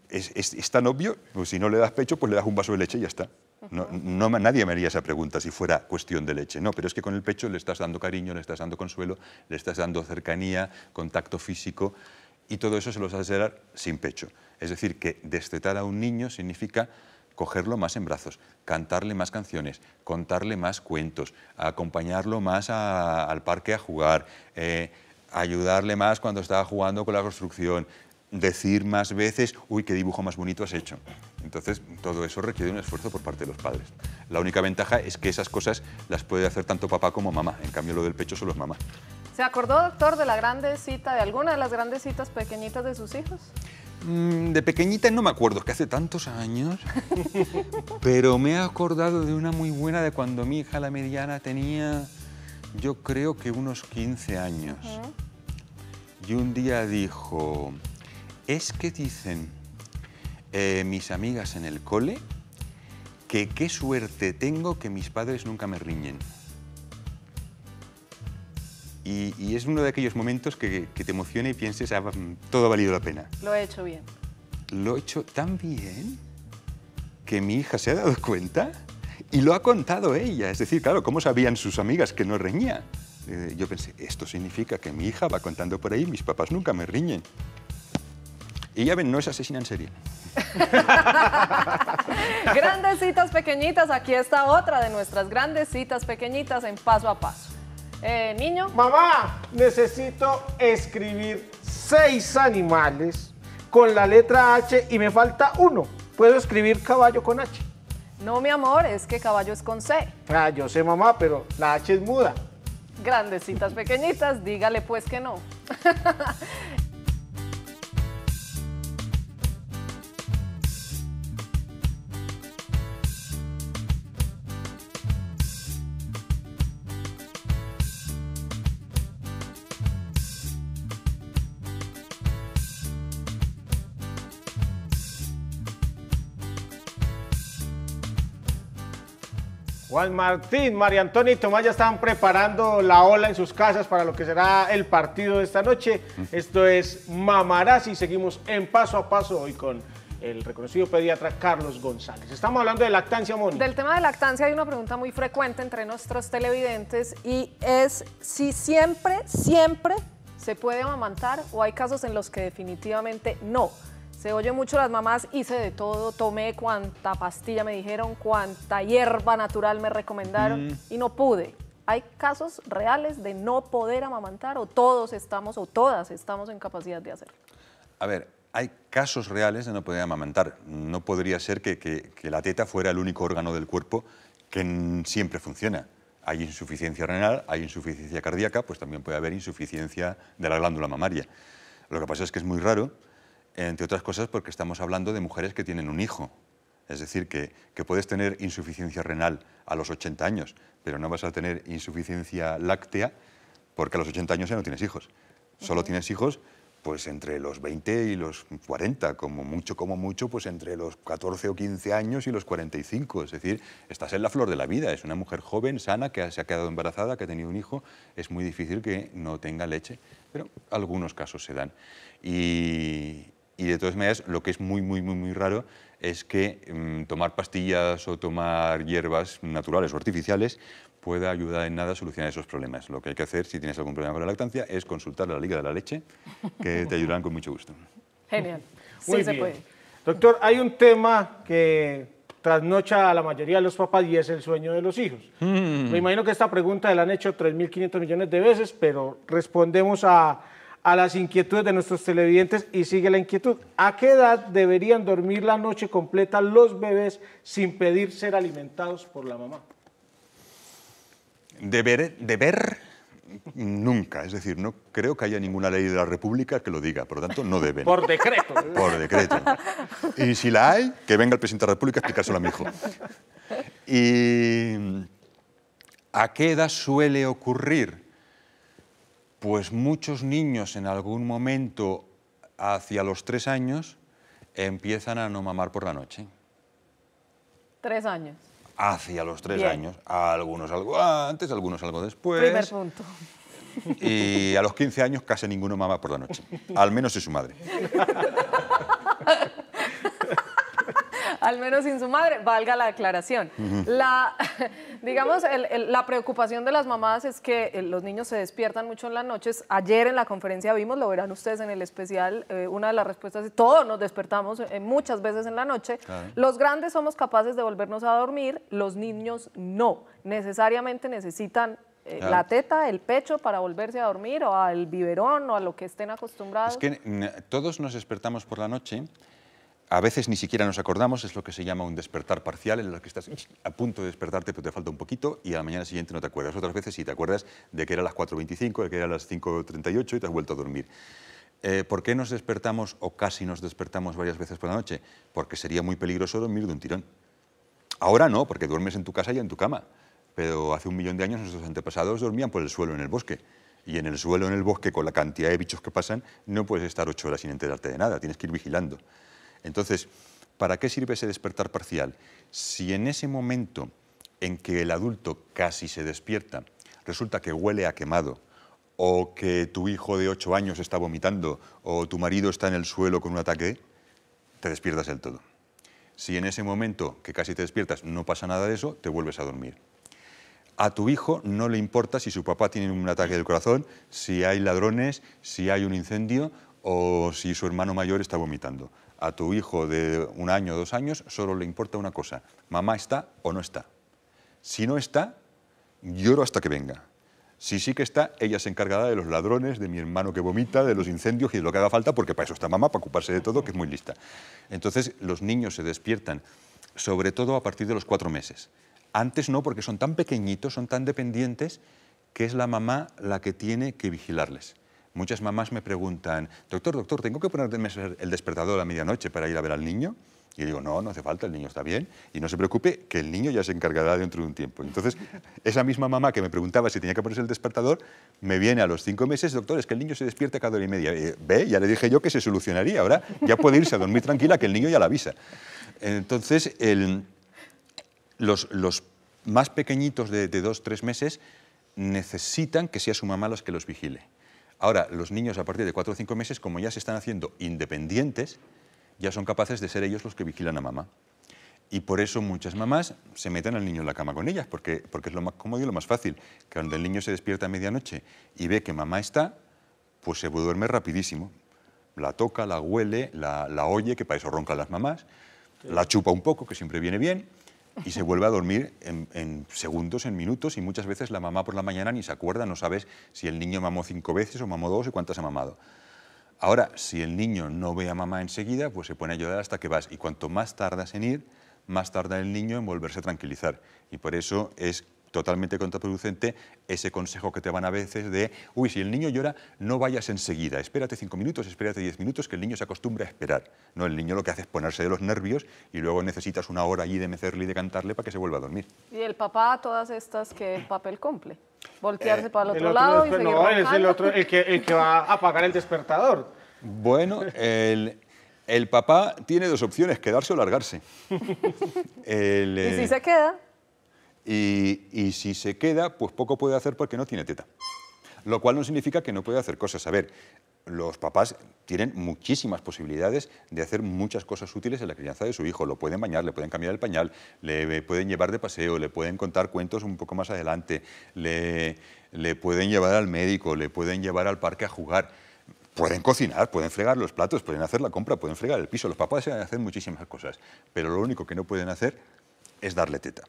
es, tan obvio, pues si no le das pecho, pues le das un vaso de leche y ya está. No, nadie me haría esa pregunta si fuera cuestión de leche. No, pero es que con el pecho le estás dando cariño, le estás dando consuelo, le estás dando cercanía, contacto físico, y todo eso se lo vas a dar sin pecho. Es decir, que destetar a un niño significa cogerlo más en brazos, cantarle más canciones, contarle más cuentos, acompañarlo más al parque a jugar, eh, ayudarle más cuando estaba jugando con la construcción, decir más veces, uy, qué dibujo más bonito has hecho. Entonces, todo eso requiere un esfuerzo por parte de los padres. La única ventaja es que esas cosas las puede hacer tanto papá como mamá. En cambio, lo del pecho solo es mamá. ¿Se acordó, doctor, de la grande cita, de alguna de las grandes citas pequeñitas de sus hijos? Mm, de pequeñita no me acuerdo, es que hace tantos años, pero me he acordado de una muy buena de cuando mi hija la mediana tenía, yo creo que unos 15 años. Y un día dijo, es que dicen eh, mis amigas en el cole que qué suerte tengo que mis padres nunca me riñen. Y, es uno de aquellos momentos que, te emociona y piensas, ah, mm, todo ha valido la pena. Lo he hecho bien. Lo he hecho tan bien que mi hija se ha dado cuenta y lo ha contado ella. Es decir, claro, ¿cómo sabían sus amigas que no reñía? Eh, yo pensé, esto significa que mi hija va contando por ahí, mis papás nunca me riñen. Y ya ven, no es asesina en serie. grandes pequeñitas, aquí está otra de nuestras grandes pequeñitas en paso a paso. Eh, niño. Mamá, necesito escribir seis animales con la letra H y me falta uno. ¿Puedo escribir caballo con H? No, mi amor, es que caballo es con C. Ah, yo sé, mamá, pero la H es muda. Grandecitas pequeñitas, dígale pues que no. Juan Martín, María Antonia y Tomás ya están preparando la ola en sus casas para lo que será el partido de esta noche. Esto es y Seguimos en paso a paso hoy con el reconocido pediatra Carlos González. Estamos hablando de lactancia, Moni. Del tema de lactancia hay una pregunta muy frecuente entre nuestros televidentes y es si siempre, siempre se puede amamantar o hay casos en los que definitivamente no. Se oye mucho las mamás, hice de todo, tomé cuanta pastilla me dijeron, cuanta hierba natural me recomendaron y no pude. ¿Hay casos reales de no poder amamantar o todos estamos o todas estamos en capacidad de hacerlo? A ver, hay casos reales de no poder amamantar. No podría ser que la teta fuera el único órgano del cuerpo que siempre funciona. Hay insuficiencia renal, hay insuficiencia cardíaca, pues también puede haber insuficiencia de la glándula mamaria. Lo que pasa es que es muy raro entre otras cosas porque estamos hablando de mujeres que tienen un hijo. Es decir, que, puedes tener insuficiencia renal a los 80 años, pero no vas a tener insuficiencia láctea porque a los 80 años ya no tienes hijos. Solo tienes hijos pues entre los 20 y los 40, como mucho, como mucho, pues entre los 14 o 15 años y los 45. Es decir, estás en la flor de la vida, es una mujer joven, sana, que se ha quedado embarazada, que ha tenido un hijo, es muy difícil que no tenga leche, pero algunos casos se dan. Y, y de todas maneras, lo que es muy, muy, muy, muy raro es que mm, tomar pastillas o tomar hierbas naturales o artificiales pueda ayudar en nada a solucionar esos problemas. Lo que hay que hacer si tienes algún problema con la lactancia es consultar a la Liga de la Leche, que te ayudarán con mucho gusto. Genial. Sí se puede. Doctor, hay un tema que trasnocha a la mayoría de los papás y es el sueño de los hijos. Mm. Me imagino que esta pregunta la han hecho 3.500 millones de veces, pero respondemos a a las inquietudes de nuestros televidentes y sigue la inquietud. ¿A qué edad deberían dormir la noche completa los bebés sin pedir ser alimentados por la mamá? Deber, nunca, es decir, no creo que haya ninguna ley de la República que lo diga, por lo tanto no deben. Por decreto. Por decreto. Y si la hay, que venga el presidente de la República a explicárselo a mi hijo. Y ¿a qué edad suele ocurrir? Pues muchos niños en algún momento hacia los tres años empiezan a no mamar por la noche. Tres años. Hacia los tres años. Algunos algo antes, algunos algo después. Primer punto. Y a los 15 años casi ninguno mama por la noche. Al menos es su madre. al menos sin su madre, valga la aclaración. La, digamos, la preocupación de las mamás es que eh, los niños se despiertan mucho en las noches. Ayer en la conferencia vimos, lo verán ustedes en el especial, eh, una de las respuestas es, todos nos despertamos eh, muchas veces en la noche. Los grandes somos capaces de volvernos a dormir, los niños no. Necesariamente necesitan la teta, el pecho para volverse a dormir o al biberón o a lo que estén acostumbrados. Es que mm, todos nos despertamos por la noche a veces ni siquiera nos acordamos, es lo que se llama un despertar parcial, en el que estás a punto de despertarte, pero te falta un poquito y a la mañana siguiente no te acuerdas. Otras veces sí te acuerdas de que era las 4.25, de que era las 5.38 y te has vuelto a dormir. Eh, ¿Por qué nos despertamos o casi nos despertamos varias veces por la noche? Porque sería muy peligroso dormir de un tirón. Ahora no, porque duermes en tu casa y en tu cama, pero hace un millón de años nuestros antepasados dormían por el suelo en el bosque. Y en el suelo, en el bosque, con la cantidad de bichos que pasan, no puedes estar ocho horas sin enterarte de nada, tienes que ir vigilando. Entonces, ¿para qué sirve ese despertar parcial? Si en ese momento en que el adulto casi se despierta, resulta que huele a quemado, o que tu hijo de 8 años está vomitando, o tu marido está en el suelo con un ataque, te despiertas del todo. Si en ese momento que casi te despiertas no pasa nada de eso, te vuelves a dormir. A tu hijo no le importa si su papá tiene un ataque del corazón, si hay ladrones, si hay un incendio o si su hermano mayor está vomitando a tu hijo de un año, o dos años, solo le importa una cosa, mamá está o no está. Si no está, lloro hasta que venga. Si sí que está, ella se encargará de los ladrones, de mi hermano que vomita, de los incendios y de lo que haga falta, porque para eso está mamá, para ocuparse de todo, que es muy lista. Entonces los niños se despiertan, sobre todo a partir de los cuatro meses. Antes no, porque son tan pequeñitos, son tan dependientes, que es la mamá la que tiene que vigilarles. Muchas mamás me preguntan, doctor, doctor, ¿tengo que ponerme el despertador a medianoche para ir a ver al niño? Y digo, no, no hace falta, el niño está bien. Y no se preocupe, que el niño ya se encargará dentro de un tiempo. Entonces, esa misma mamá que me preguntaba si tenía que ponerse el despertador, me viene a los cinco meses, doctor, es que el niño se despierta cada hora y media. Eh, ve, ya le dije yo que se solucionaría. Ahora ya puede irse a dormir tranquila, que el niño ya la avisa. Entonces, los, más pequeñitos de, de dos, tres meses necesitan que sea su mamá los que los vigile. Ahora, los niños a partir de cuatro o cinco meses, como ya se están haciendo independientes, ya son capaces de ser ellos los que vigilan a mamá. Y por eso muchas mamás se meten al niño en la cama con ellas, porque, es lo más cómodo y lo más fácil. Que cuando el niño se despierta a medianoche y ve que mamá está, pues se duerme rapidísimo. La toca, la huele, la, oye, que para eso roncan las mamás, la chupa un poco, que siempre viene bien, y se vuelve a dormir en, segundos, en minutos, y muchas veces la mamá por la mañana ni se acuerda, no sabes si el niño mamó cinco veces o mamó dos y cuántas ha mamado. Ahora, si el niño no ve a mamá enseguida, pues se pone a llorar hasta que vas, y cuanto más tardas en ir, más tarda el niño en volverse a tranquilizar. Y por eso es totalmente contraproducente ese consejo que te van a veces de, uy, si el niño llora, no vayas enseguida, espérate cinco minutos, espérate diez minutos, que el niño se acostumbra a esperar. No, el niño lo que hace es ponerse de los nervios y luego necesitas una hora allí de mecerle y de cantarle para que se vuelva a dormir. ¿Y el papá, todas estas, qué papel cumple? Voltearse eh, para el otro, lado y No, es el, otro, el, que, el que va a apagar el despertador. Bueno, el... El papá tiene dos opciones, quedarse o largarse. ¿Y si eh, se queda? Y, si se queda, pues poco puede hacer porque no tiene teta. Lo cual no significa que no puede hacer cosas. A ver, los papás tienen muchísimas posibilidades de hacer muchas cosas útiles en la crianza de su hijo. Lo pueden bañar, le pueden cambiar el pañal, le pueden llevar de paseo, le pueden contar cuentos un poco más adelante, le, le pueden llevar al médico, le pueden llevar al parque a jugar. Pueden cocinar, pueden fregar los platos, pueden hacer la compra, pueden fregar el piso. Los papás pueden hacer muchísimas cosas, pero lo único que no pueden hacer es darle teta.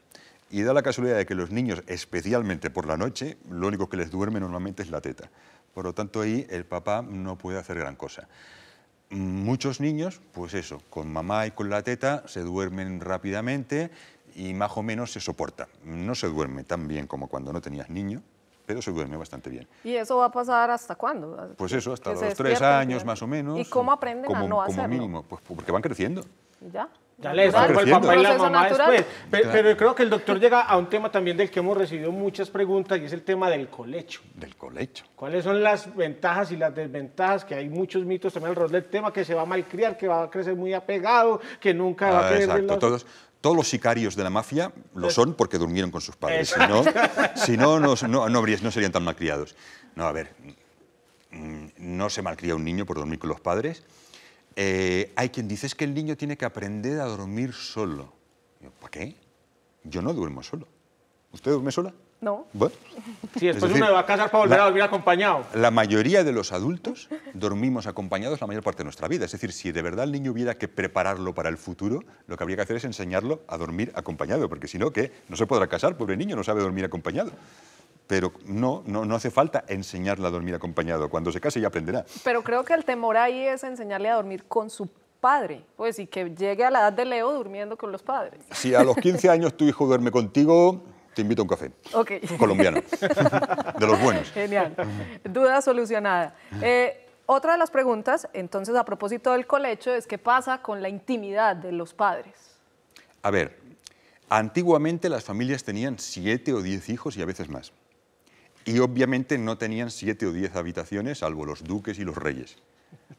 Y da la casualidad de que los niños, especialmente por la noche, lo único que les duerme normalmente es la teta. Por lo tanto, ahí el papá no puede hacer gran cosa. Muchos niños, pues eso, con mamá y con la teta se duermen rápidamente y más o menos se soporta. No se duerme tan bien como cuando no tenías niño, pero se duerme bastante bien. ¿Y eso va a pasar hasta cuándo? Pues eso, hasta los tres años más o menos. ¿Y cómo aprenden como, a no hacerlo? mínimo, pues porque van creciendo. ¿Ya? Ya le el papá la mamá Pero, creo que el doctor llega a un tema también del que hemos recibido muchas preguntas y es el tema del colecho. Del colecho. ¿Cuáles son las ventajas y las desventajas? Que hay muchos mitos también alrededor del tema, que se va a malcriar, que va a crecer muy apegado, que nunca va a crecer... Ah, exacto, todos, todos los sicarios de la mafia lo pues son porque durmieron con sus padres. Si no, no, no, serían tan malcriados. No, a ver, mm, no se malcría un niño por dormir con los padres eh, hay quien dice que el niño tiene que aprender a dormir solo. ¿Para qué? Yo no duermo solo. ¿Usted duerme sola? No. Bueno. Sí, después uno va a casar para volver a dormir acompañado. La mayoría de los adultos dormimos acompañados la mayor parte de nuestra vida. Es decir, si de verdad el niño hubiera que prepararlo para el futuro, lo que habría que hacer es enseñarlo a dormir acompañado, porque si no, ¿qué? No se podrá casar, pobre niño, no sabe dormir acompañado pero no, no, hace falta enseñarle a dormir acompañado. Cuando se case ya aprenderá. Pero creo que el temor ahí es enseñarle a dormir con su padre, pues, y que llegue a la edad de Leo durmiendo con los padres. Si a los 15 años tu hijo duerme contigo, te invito a un café. Colombiano. De los buenos. Genial. Duda solucionada. Eh, otra de las preguntas, entonces, a propósito del colecho, es qué pasa con la intimidad de los padres. A ver, antiguamente las familias tenían siete o diez hijos y a veces más. Y obviamente no tenían siete o diez habitaciones, salvo los duques y los reyes.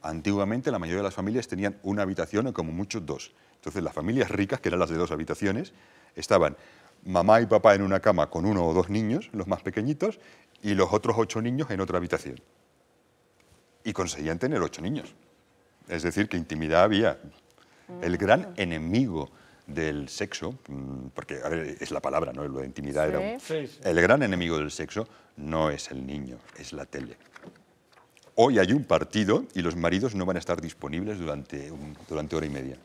Antiguamente la mayoría de las familias tenían una habitación o como muchos, dos. Entonces las familias ricas, que eran las de dos habitaciones, estaban mamá y papá en una cama con uno o dos niños, los más pequeñitos, y los otros ocho niños en otra habitación. Y conseguían tener ocho niños. Es decir, que intimidad había. El gran mm. enemigo del sexo, mm, porque es la palabra, ¿no? Lo de intimidad era El gran enemigo del sexo no es el niño, es la tele. Hoy hay un partido y los maridos no van a estar disponibles durante, durante hora y media.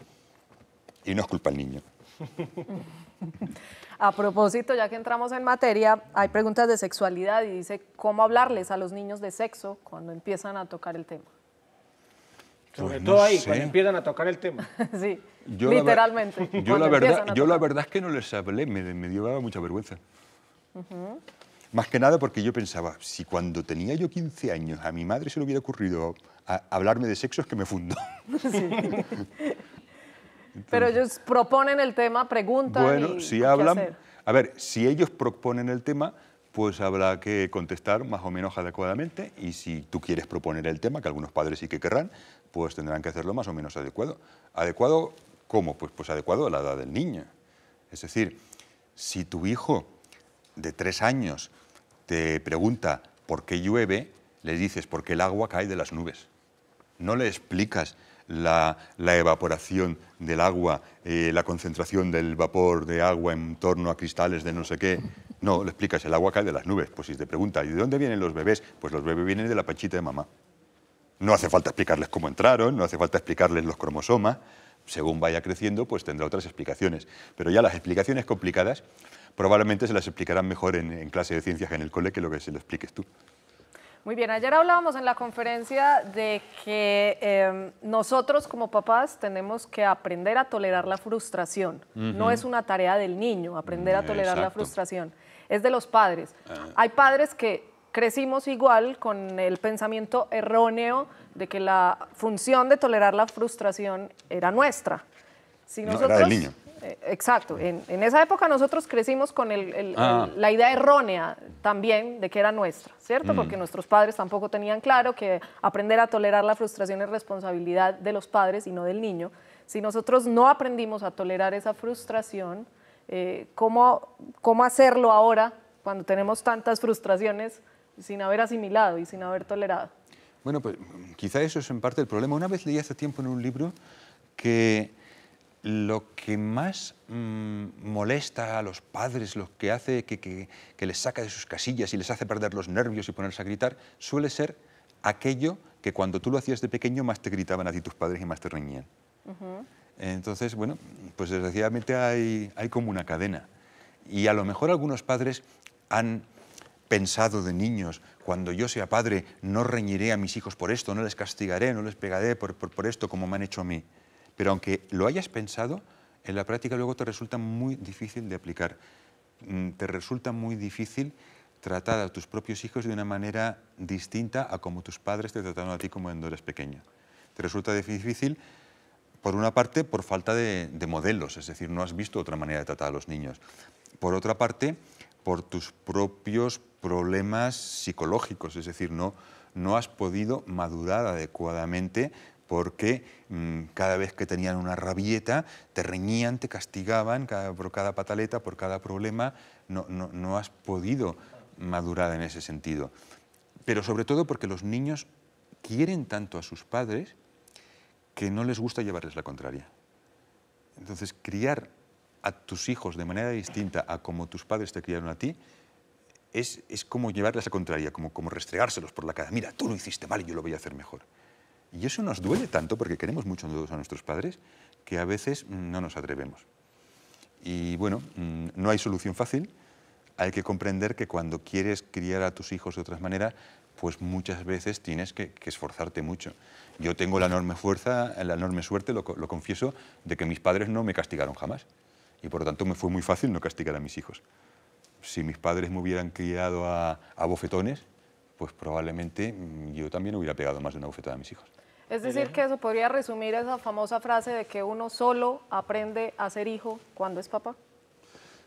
Y no es culpa del niño. A propósito, ya que entramos en materia, hay preguntas de sexualidad y dice, ¿cómo hablarles a los niños de sexo cuando empiezan a tocar el tema? Pues todo ahí, cuando empiezan a tocar el tema. sí, literalmente. yo, la verdad, yo la verdad es que no les hablé, me, me dio mucha vergüenza. Más que nada porque yo pensaba, si cuando tenía yo 15 años a mi madre se le hubiera ocurrido hablarme de sexo es que me fundo. Pero ellos proponen el tema, preguntan. Bueno, si hablan. A ver, si ellos proponen el tema, pues habrá que contestar más o menos adecuadamente. Y si tú quieres proponer el tema, que algunos padres sí que querrán, pues tendrán que hacerlo más o menos adecuado. ¿Adecuado cómo? Pues, pues adecuado a la edad del niño. Es decir, si tu hijo de tres años te pregunta por qué llueve, le dices porque el agua cae de las nubes. No le explicas la, evaporación del agua, eh, la concentración del vapor de agua en torno a cristales de no sé qué. No, le explicas, el agua cae de las nubes. Pues si te pregunta, ¿y de dónde vienen los bebés? Pues los bebés vienen de la panchita de mamá. No hace falta explicarles cómo entraron, no hace falta explicarles los cromosomas. Según vaya creciendo, pues tendrá otras explicaciones. Pero ya las explicaciones complicadas probablemente se las explicarán mejor en, clase de ciencias en el cole que lo que se lo expliques tú. Muy bien, ayer hablábamos en la conferencia de que em, nosotros como papás tenemos que aprender a tolerar la frustración. No es una tarea del niño, aprender a tolerar la frustración. Es de los padres. Ah. Hay padres que crecimos igual con el pensamiento erróneo de que la función de tolerar la frustración era nuestra. niño. Eh, exacto. En, esa época nosotros crecimos con ah. la idea errónea también de que era nuestra, ¿cierto? Mm. Porque nuestros padres tampoco tenían claro que aprender a tolerar la frustración es responsabilidad de los padres y no del niño. Si nosotros no aprendimos a tolerar esa frustración, eh, ¿cómo, ¿cómo hacerlo ahora cuando tenemos tantas frustraciones sin haber asimilado y sin haber tolerado. Bueno, pues mm, quizá eso es en parte el problema. Una vez leí hace tiempo en un libro que lo que más mm, molesta a los padres, lo que hace que, les saca de sus casillas y les hace perder los nervios y ponerse a gritar, suele ser aquello que cuando tú lo hacías de pequeño más te gritaban a ti tus padres y más te reñían. Entonces, bueno, pues desgraciadamente hay, hay como una cadena. Y a lo mejor algunos padres han pensado de niños, cuando yo sea padre, no reñiré a mis hijos por esto, no les castigaré, no les pegaré por, esto como me han hecho a mí. Pero aunque lo hayas pensado, en la práctica luego te resulta muy difícil de aplicar. Mm, te resulta muy difícil tratar a tus propios hijos de una manera distinta a como tus padres te trataron a ti como cuando eres pequeño. Te resulta difícil, por una parte, por falta de, de, modelos, es decir, no has visto otra manera de tratar a los niños. Por otra parte, por tus propios problemas psicológicos, es decir, no, no has podido madurar adecuadamente porque mm, cada vez que tenían una rabieta te reñían, te castigaban cada, por cada pataleta, por cada problema, no, no has podido madurar en ese sentido. Pero sobre todo porque los niños quieren tanto a sus padres que no les gusta llevarles la contraria. Entonces, criar a tus hijos de manera distinta a como tus padres te criaron a ti es, como llevarles a contraria, como, como restregárselos por la cara. Mira, tú lo hiciste mal y yo lo voy a hacer mejor. Y eso nos duele tanto porque queremos mucho a nuestros padres que a veces no nos atrevemos. Y bueno, mm, no hay solución fácil. Hay que comprender que cuando quieres criar a tus hijos de otra manera, pues muchas veces tienes que, esforzarte mucho. Yo tengo la enorme fuerza, la enorme suerte, lo, confieso, de que mis padres no me castigaron jamás. Y por lo tanto me fue muy fácil no castigar a mis hijos si mis padres me hubieran criado a, bofetones, pues probablemente mm, yo también hubiera pegado más de una bofetada a mis hijos. Es decir, que eso podría resumir esa famosa frase de que uno solo aprende a ser hijo cuando es papá.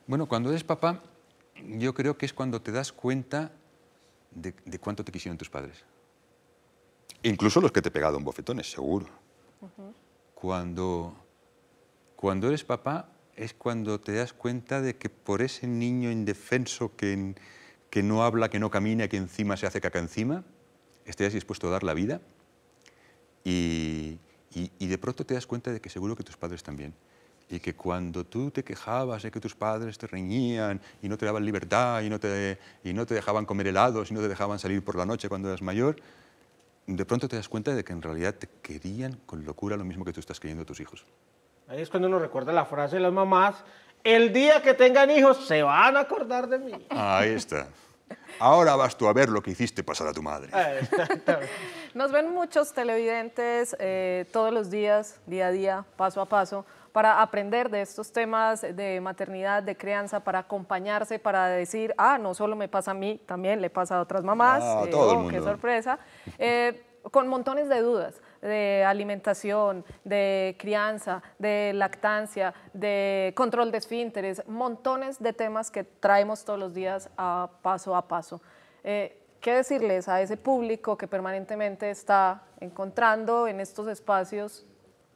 Bueno, cuando eres papá, yo creo que es cuando te das cuenta de, cuánto te quisieron tus padres. Incluso los que te pegaron bofetones, seguro. cuando, cuando eres papá, es cuando te das cuenta de que por ese niño indefenso que, no habla, que no camina, que encima se hace caca encima, estés dispuesto a dar la vida y, de pronto te das cuenta de que seguro que tus padres también. Y que cuando tú te quejabas de que tus padres te reñían y no te daban libertad y no te, y no te dejaban comer helados y no te dejaban salir por la noche cuando eras mayor, de pronto te das cuenta de que en realidad te querían con locura lo mismo que tú estás queriendo a tus hijos. Ahí es cuando uno recuerda la frase de las mamás, el día que tengan hijos se van a acordar de mí. Ahí está. Ahora vas tú a ver lo que hiciste pasar a tu madre. Ah, Nos ven muchos televidentes eh, todos los días, día a día, paso a paso, para aprender de estos temas de maternidad, de crianza, para acompañarse, para decir, ah, no solo me pasa a mí, también le pasa a otras mamás. Ah, eh, todo oh, Qué sorpresa. Eh, con montones de dudas de alimentación, de crianza, de lactancia, de control de esfínteres, montones de temas que traemos todos los días a paso a paso. Eh, ¿Qué decirles a ese público que permanentemente está encontrando en estos espacios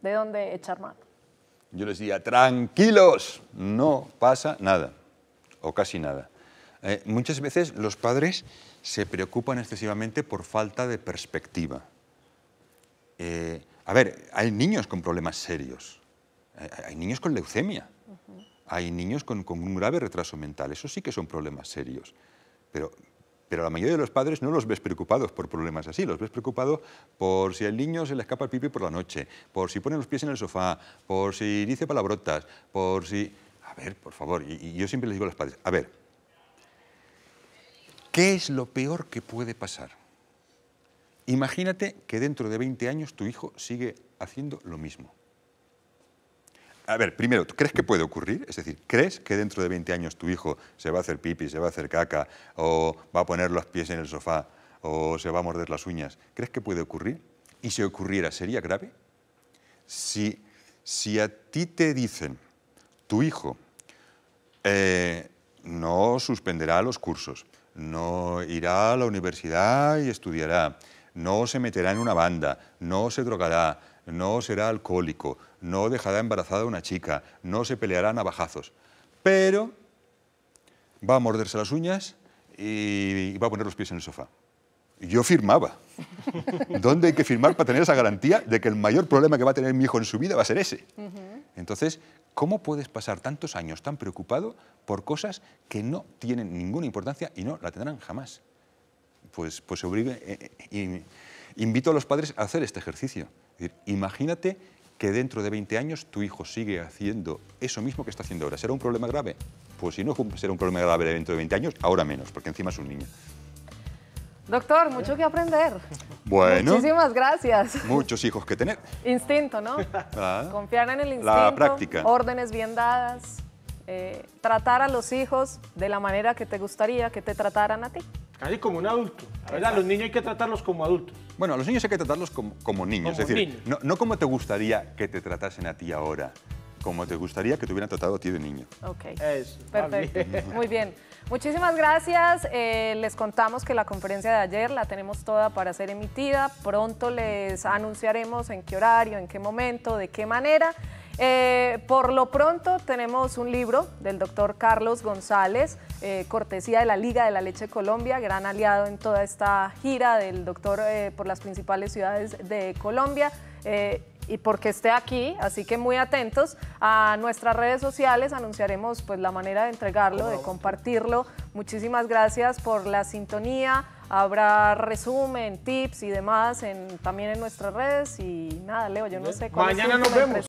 de dónde echar mano? Yo les decía, tranquilos, no pasa nada, o casi nada. Eh, muchas veces los padres se preocupan excesivamente por falta de perspectiva. Eh, a ver, hay niños con problemas serios, eh, hay niños con leucemia, hay niños con, un grave retraso mental, eso sí que son problemas serios, pero, pero la mayoría de los padres no los ves preocupados por problemas así, los ves preocupados por si al niño se le escapa el pipi por la noche, por si pone los pies en el sofá, por si dice palabrotas, por si... A ver, por favor, y yo siempre les digo a los padres, a ver, ¿qué es lo peor que puede pasar? Imagínate que dentro de 20 años tu hijo sigue haciendo lo mismo. A ver, primero, crees que puede ocurrir? Es decir, ¿crees que dentro de 20 años tu hijo se va a hacer pipi, se va a hacer caca, o va a poner los pies en el sofá, o se va a morder las uñas? ¿Crees que puede ocurrir? Y si ocurriera, ¿sería grave? Si, a ti te dicen, tu hijo eh, no suspenderá los cursos, no irá a la universidad y estudiará, no se meterá en una banda, no se drogará, no será alcohólico, no dejará embarazada a una chica, no se peleará a navajazos. Pero va a morderse las uñas y va a poner los pies en el sofá. Yo firmaba. ¿Dónde hay que firmar para tener esa garantía de que el mayor problema que va a tener mi hijo en su vida va a ser ese? Entonces, ¿cómo puedes pasar tantos años tan preocupado por cosas que no tienen ninguna importancia y no la tendrán jamás? pues, pues eh, eh, invito a los padres a hacer este ejercicio. imagínate que dentro de 20 años tu hijo sigue haciendo eso mismo que está haciendo ahora. ¿Será un problema grave? Pues si no será un problema grave dentro de 20 años, ahora menos, porque encima es un niño. Doctor, mucho que aprender. Bueno. Muchísimas gracias. Muchos hijos que tener. Instinto, ¿no? Ah. Confiar en el instinto. La práctica. Órdenes bien dadas. Eh, tratar a los hijos de la manera que te gustaría que te trataran a ti. Casi como un adulto. los niños hay que tratarlos como adultos. Bueno, a los niños hay que tratarlos como, niños. es decir, No, no como te gustaría que te tratasen a ti ahora, como te gustaría que te hubieran tratado a ti de niño. Ok. Eso, Perfecto. Muy bien. Muchísimas gracias. Eh, les contamos que la conferencia de ayer la tenemos toda para ser emitida. Pronto les anunciaremos en qué horario, en qué momento, de qué manera. Eh, por lo pronto tenemos un libro del doctor Carlos González, eh, cortesía de la Liga de la Leche Colombia, gran aliado en toda esta gira del doctor eh, por las principales ciudades de Colombia y porque esté aquí, así que muy atentos a nuestras redes sociales, anunciaremos pues la manera de entregarlo, de compartirlo. Muchísimas gracias por la sintonía. Habrá resumen, tips y demás también en nuestras redes y nada, Leo, yo no sé Mañana nos vemos.